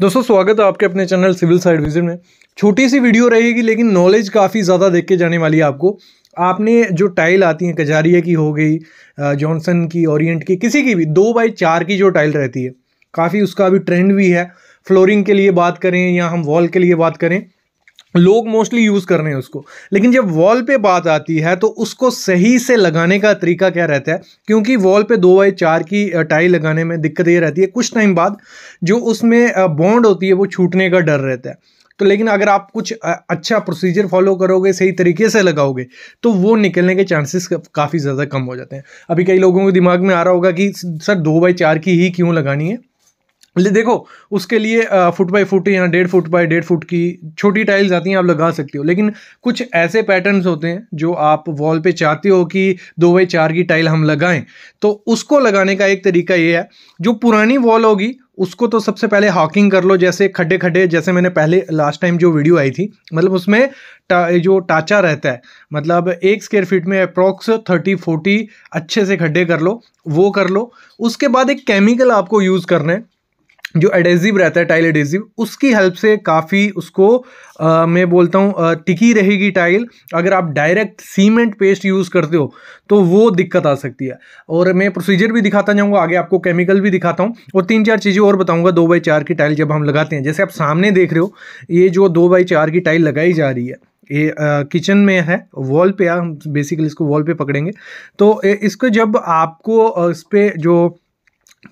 दोस्तों स्वागत है आपके अपने चैनल सिविल साइड विजिट में छोटी सी वीडियो रहेगी लेकिन नॉलेज काफ़ी ज़्यादा देख के जाने वाली है आपको आपने जो टाइल आती हैं कजारिया की हो गई जॉनसन की ओरिएंट की किसी की भी दो बाई चार की जो टाइल रहती है काफ़ी उसका अभी ट्रेंड भी है फ्लोरिंग के लिए बात करें या हम वॉल के लिए बात करें लोग मोस्टली यूज़ कर रहे हैं उसको लेकिन जब वॉल पे बात आती है तो उसको सही से लगाने का तरीका क्या रहता है क्योंकि वॉल पे दो बाई चार की टाई लगाने में दिक्कत ये रहती है कुछ टाइम बाद जो उसमें बॉन्ड होती है वो छूटने का डर रहता है तो लेकिन अगर आप कुछ अच्छा प्रोसीजर फॉलो करोगे सही तरीके से लगाओगे तो वो निकलने के चांसेस काफ़ी ज़्यादा कम हो जाते हैं अभी कई लोगों के दिमाग में आ रहा होगा कि सर दो बाई चार की ही क्यों लगानी है ले देखो उसके लिए फुट बाई फुट या डेढ़ फुट बाई डेढ़ फुट की छोटी टाइल्स आती हैं आप लगा सकते हो लेकिन कुछ ऐसे पैटर्न्स होते हैं जो आप वॉल पे चाहते हो कि दो बाई चार की टाइल हम लगाएं तो उसको लगाने का एक तरीका ये है जो पुरानी वॉल होगी उसको तो सबसे पहले हॉकिंग कर लो जैसे खड्डे खड्डे जैसे मैंने पहले लास्ट टाइम जो वीडियो आई थी मतलब उसमें टा, जो टाचा रहता है मतलब एक स्क्वेयर फीट में अप्रॉक्स थर्टी फोर्टी अच्छे से खड्डे कर लो वो कर लो उसके बाद एक केमिकल आपको यूज़ करना है जो एडेजिव रहता है टाइल एडेसिव उसकी हेल्प से काफ़ी उसको आ, मैं बोलता हूँ टिकी रहेगी टाइल अगर आप डायरेक्ट सीमेंट पेस्ट यूज़ करते हो तो वो दिक्कत आ सकती है और मैं प्रोसीजर भी दिखाता जाऊँगा आगे आपको केमिकल भी दिखाता हूँ और तीन चार चीज़ें और बताऊँगा दो बाई चार की टाइल जब हम लगाते हैं जैसे आप सामने देख रहे हो ये जो दो बाई चार की टाइल लगाई जा रही है ये किचन में है वॉल पे हम बेसिकली इसको वॉल पे पकड़ेंगे तो इसको जब आपको इस पर जो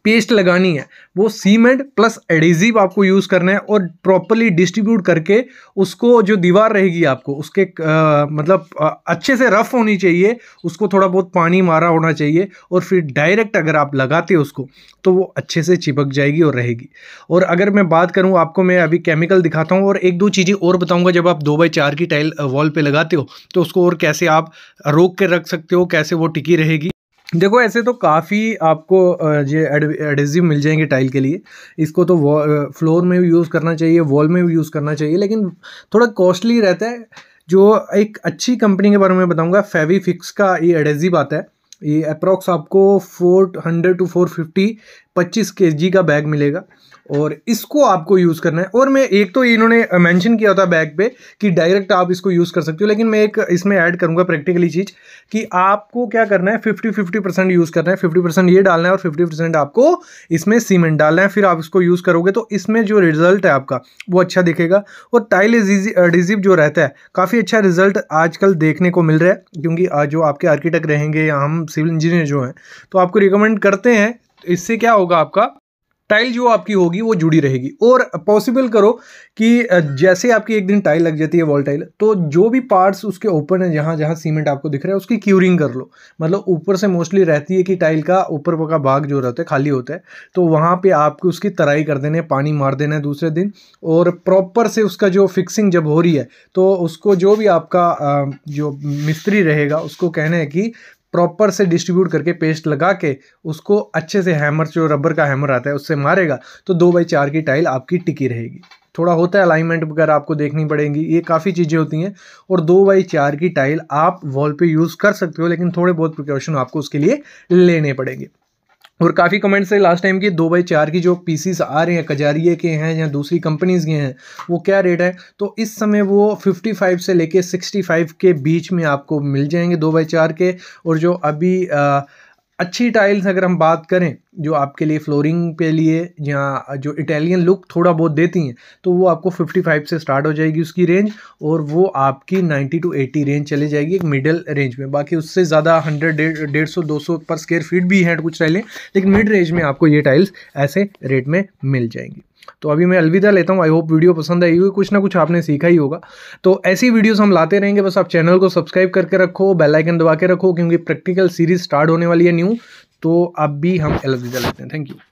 पेस्ट लगानी है वो सीमेंट प्लस एडिजिव आपको यूज़ करना है और प्रॉपरली डिस्ट्रीब्यूट करके उसको जो दीवार रहेगी आपको उसके आ, मतलब आ, अच्छे से रफ़ होनी चाहिए उसको थोड़ा बहुत पानी मारा होना चाहिए और फिर डायरेक्ट अगर आप लगाते उसको तो वो अच्छे से चिपक जाएगी और रहेगी और अगर मैं बात करूँ आपको मैं अभी केमिकल दिखाता हूँ और एक दो चीज़ें और बताऊँगा जब आप दो बाई चार की टाइल वॉल पर लगाते हो तो उसको और कैसे आप रोक के रख सकते हो कैसे वो टिकी रहेगी देखो ऐसे तो काफ़ी आपको ये एडहेसिव मिल जाएंगे टाइल के लिए इसको तो फ्लोर में भी यूज़ करना चाहिए वॉल में भी यूज़ करना चाहिए लेकिन थोड़ा कॉस्टली रहता है जो एक अच्छी कंपनी के बारे में बताऊंगा फेवी फिक्स का ये एडहेसिव आता है ये अप्रॉक्स आपको four hundred to four fifty पच्चीस के जी का बैग मिलेगा और इसको आपको यूज़ करना है और मैं एक तो इन्होंने मेंशन किया था बैग पे कि डायरेक्ट आप इसको यूज़ कर सकते हो लेकिन मैं एक इसमें ऐड करूँगा प्रैक्टिकली चीज़ कि आपको क्या करना है फिफ्टी फिफ्टी परसेंट यूज़ करना है फिफ्टी परसेंट ये डालना है और फिफ्टी परसेंट आपको इसमें सीमेंट डालना है फिर आप इसको यूज़ करोगे तो इसमें जो रिजल्ट है आपका वो अच्छा दिखेगा और टाइल एडिजिव जो रहता है काफ़ी अच्छा रिजल्ट आजकल देखने को मिल रहा है क्योंकि जो आपके आर्किटेक्ट रहेंगे या हम सिविल इंजीनियर जो हैं तो आपको रिकमेंड करते हैं इससे क्या होगा आपका टाइल जो आपकी होगी वो जुड़ी रहेगी और पॉसिबल करो कि जैसे आपकी एक दिन टाइल लग जाती है वॉल टाइल तो जो भी पार्ट्स उसके ओपन है जहाँ जहाँ सीमेंट आपको दिख रहा है उसकी क्यूरिंग कर लो मतलब ऊपर से मोस्टली रहती है कि टाइल का ऊपर का भाग जो रहता है खाली होता है तो वहाँ पर आपको उसकी तराई कर देना है पानी मार देना है दूसरे दिन और प्रॉपर से उसका जो फिक्सिंग जब हो रही है तो उसको जो भी आपका जो मिस्त्री रहेगा उसको कहना है कि प्रॉपर से डिस्ट्रीब्यूट करके पेस्ट लगा के उसको अच्छे से हैमर जो रबर का हैमर आता है उससे मारेगा तो दो बाई चार की टाइल आपकी टिकी रहेगी थोड़ा होता है अलाइनमेंट वगैरह आपको देखनी पड़ेगी ये काफ़ी चीज़ें होती हैं और दो बाई चार की टाइल आप वॉल पे यूज़ कर सकते हो लेकिन थोड़े बहुत प्रिकॉशन आपको उसके लिए लेने पड़ेंगे और काफ़ी कमेंट्स है लास्ट टाइम की दो बाई चार की जो पीसीस आ रहे हैं कजारिए के हैं या दूसरी कंपनीज़ के हैं वो क्या रेट है तो इस समय वो 55 से लेके 65 के बीच में आपको मिल जाएंगे दो बाई चार के और जो अभी आ, अच्छी टाइल्स अगर हम बात करें जो आपके लिए फ्लोरिंग के लिए या जो इटालियन लुक थोड़ा बहुत देती हैं तो वो आपको 55 से स्टार्ट हो जाएगी उसकी रेंज और वो आपकी 90 टू 80 रेंज चले जाएगी एक मिडल रेंज में बाकी उससे ज़्यादा 100 डेढ़ सौ दो पर स्क्वेयर फीट भी हैं कुछ टाइलें लेकिन मिड रेंज में आपको ये टाइल्स ऐसे रेट में मिल जाएंगी तो अभी मैं अलविदा लेता हूँ आई होप वीडियो पसंद आई होगी कुछ ना कुछ आपने सीखा ही होगा तो ऐसी वीडियोस हम लाते रहेंगे बस आप चैनल को सब्सक्राइब करके रखो बेल आइकन दबा के रखो क्योंकि प्रैक्टिकल सीरीज स्टार्ट होने वाली है न्यू तो अब भी हम अलविदा लेते हैं थैंक यू